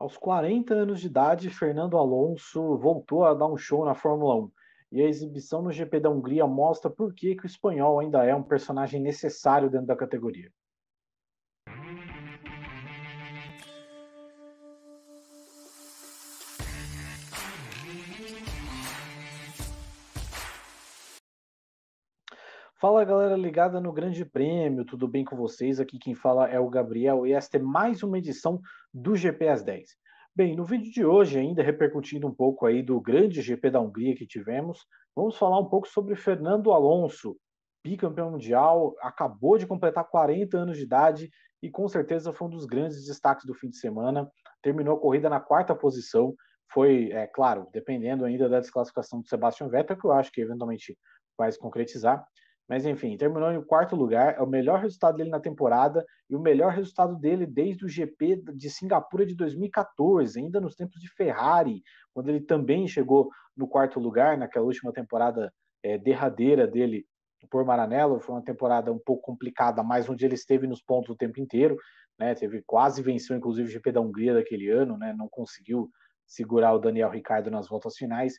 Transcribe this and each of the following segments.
Aos 40 anos de idade, Fernando Alonso voltou a dar um show na Fórmula 1. E a exibição no GP da Hungria mostra por que, que o espanhol ainda é um personagem necessário dentro da categoria. Fala galera ligada no Grande Prêmio, tudo bem com vocês? Aqui quem fala é o Gabriel e esta é mais uma edição do gps 10. Bem, no vídeo de hoje, ainda repercutindo um pouco aí do grande GP da Hungria que tivemos, vamos falar um pouco sobre Fernando Alonso, bicampeão mundial, acabou de completar 40 anos de idade e com certeza foi um dos grandes destaques do fim de semana. Terminou a corrida na quarta posição, foi, é claro, dependendo ainda da desclassificação do Sebastian Vettel, que eu acho que eventualmente vai se concretizar, mas enfim, terminou em quarto lugar, é o melhor resultado dele na temporada e o melhor resultado dele desde o GP de Singapura de 2014, ainda nos tempos de Ferrari, quando ele também chegou no quarto lugar naquela última temporada é, derradeira dele por Maranello. Foi uma temporada um pouco complicada, mas onde ele esteve nos pontos o tempo inteiro, né? Teve quase venceu, inclusive, o GP da Hungria daquele ano, né? Não conseguiu segurar o Daniel Ricardo nas voltas finais.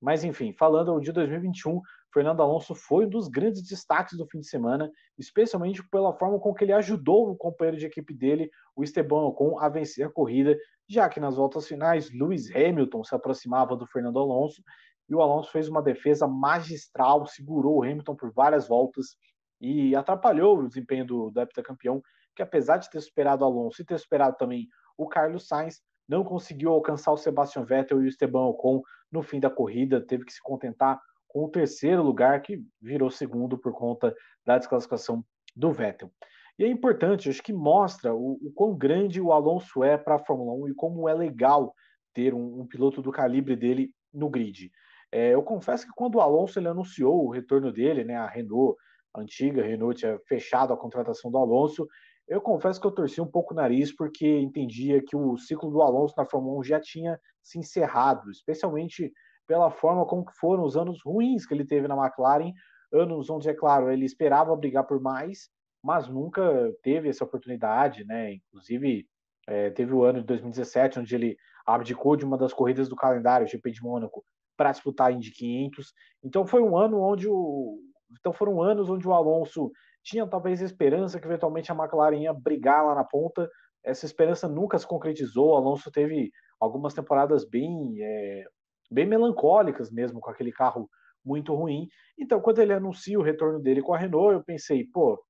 Mas enfim, falando de 2021, Fernando Alonso foi um dos grandes destaques do fim de semana, especialmente pela forma com que ele ajudou o companheiro de equipe dele, o Esteban Ocon, a vencer a corrida, já que nas voltas finais, Lewis Hamilton se aproximava do Fernando Alonso e o Alonso fez uma defesa magistral, segurou o Hamilton por várias voltas e atrapalhou o desempenho do, do heptacampeão, que apesar de ter superado o Alonso e ter superado também o Carlos Sainz, não conseguiu alcançar o Sebastian Vettel e o Esteban Ocon no fim da corrida, teve que se contentar com o terceiro lugar, que virou segundo por conta da desclassificação do Vettel. E é importante, acho que mostra o, o quão grande o Alonso é para a Fórmula 1 e como é legal ter um, um piloto do calibre dele no grid. É, eu confesso que quando o Alonso ele anunciou o retorno dele, né, a Renault, a antiga Renault tinha fechado a contratação do Alonso, eu confesso que eu torci um pouco o nariz porque entendia que o ciclo do Alonso na Fórmula 1 já tinha se encerrado, especialmente pela forma como foram os anos ruins que ele teve na McLaren, anos onde, é claro, ele esperava brigar por mais, mas nunca teve essa oportunidade, né? Inclusive, é, teve o ano de 2017, onde ele abdicou de uma das corridas do calendário, o GP de Mônaco, para disputar a Indy 500. Então, foi um ano onde o, então foram anos onde o Alonso tinha talvez esperança que eventualmente a McLaren ia brigar lá na ponta. Essa esperança nunca se concretizou. O Alonso teve algumas temporadas bem, é, bem melancólicas mesmo com aquele carro muito ruim. Então, quando ele anuncia o retorno dele com a Renault, eu pensei, pô,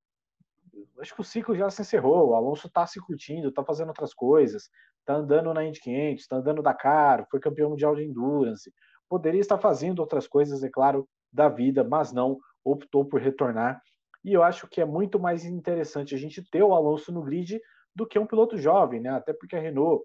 acho que o ciclo já se encerrou. O Alonso tá se curtindo, tá fazendo outras coisas, tá andando na Indy 500, tá andando da cara, foi campeão mundial de endurance. Poderia estar fazendo outras coisas, é claro, da vida, mas não optou por retornar. E eu acho que é muito mais interessante a gente ter o Alonso no grid do que um piloto jovem, né? Até porque a Renault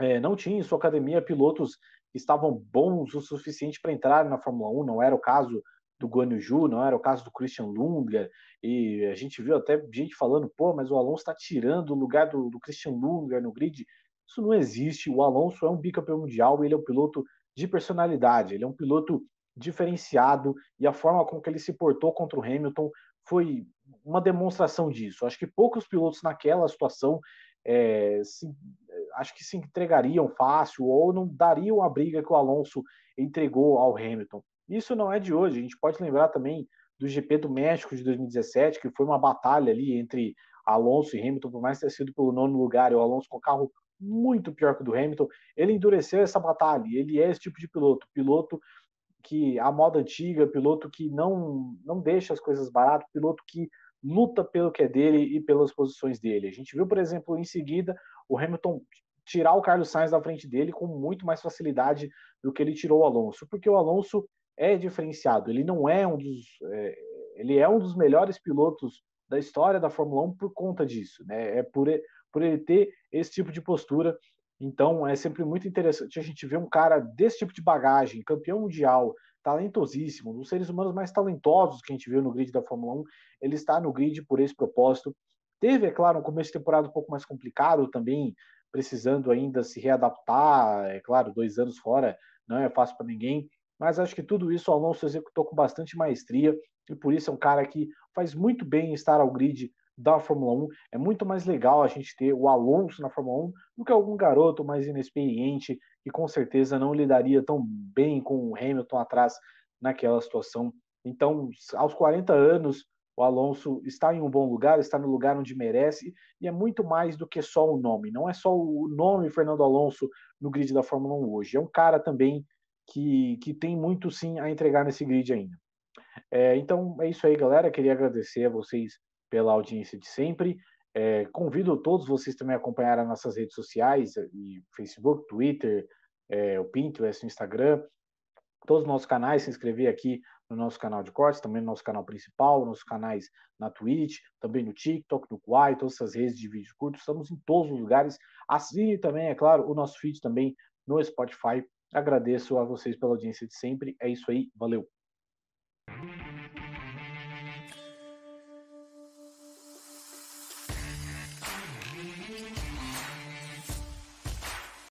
é, não tinha em sua academia pilotos que estavam bons o suficiente para entrar na Fórmula 1, não era o caso do Guan Yu, não era o caso do Christian Lunga, e a gente viu até gente falando, pô, mas o Alonso está tirando o lugar do, do Christian Lunga no grid. Isso não existe. O Alonso é um bicampeão mundial, ele é um piloto de personalidade, ele é um piloto diferenciado e a forma com que ele se portou contra o Hamilton foi uma demonstração disso. Acho que poucos pilotos naquela situação é, se, acho que se entregariam fácil ou não dariam a briga que o Alonso entregou ao Hamilton. Isso não é de hoje. A gente pode lembrar também do GP do México de 2017, que foi uma batalha ali entre Alonso e Hamilton, por mais ter sido pelo nono lugar, e o Alonso com o carro muito pior que o do Hamilton, ele endureceu essa batalha, ele é esse tipo de piloto, piloto que a moda antiga, piloto que não, não deixa as coisas barato, piloto que luta pelo que é dele e pelas posições dele. A gente viu, por exemplo, em seguida, o Hamilton tirar o Carlos Sainz da frente dele com muito mais facilidade do que ele tirou o Alonso, porque o Alonso é diferenciado, ele não é um dos. É, ele é um dos melhores pilotos da história da Fórmula 1 por conta disso, né? É por, por ele ter esse tipo de postura então é sempre muito interessante a gente ver um cara desse tipo de bagagem, campeão mundial, talentosíssimo, um dos seres humanos mais talentosos que a gente viu no grid da Fórmula 1. Ele está no grid por esse propósito. Teve, é claro, um começo de temporada um pouco mais complicado também, precisando ainda se readaptar. É claro, dois anos fora não é fácil para ninguém, mas acho que tudo isso o Alonso executou com bastante maestria e por isso é um cara que faz muito bem estar ao grid da Fórmula 1. É muito mais legal a gente ter o Alonso na Fórmula 1 do que algum garoto mais inexperiente que com certeza não lidaria tão bem com o Hamilton atrás naquela situação. Então, aos 40 anos, o Alonso está em um bom lugar, está no lugar onde merece, e é muito mais do que só o nome. Não é só o nome Fernando Alonso no grid da Fórmula 1 hoje. É um cara também que, que tem muito sim a entregar nesse grid ainda. É, então é isso aí, galera. Queria agradecer a vocês pela audiência de sempre. É, convido todos vocês também a acompanhar as nossas redes sociais, é, e Facebook, Twitter, é, o Pinterest, o Instagram, todos os nossos canais, se inscrever aqui no nosso canal de cortes, também no nosso canal principal, nossos canais na Twitch, também no TikTok, no Kwai, todas essas redes de vídeo curto, estamos em todos os lugares. Assine também, é claro, o nosso feed também no Spotify. Agradeço a vocês pela audiência de sempre. É isso aí, valeu!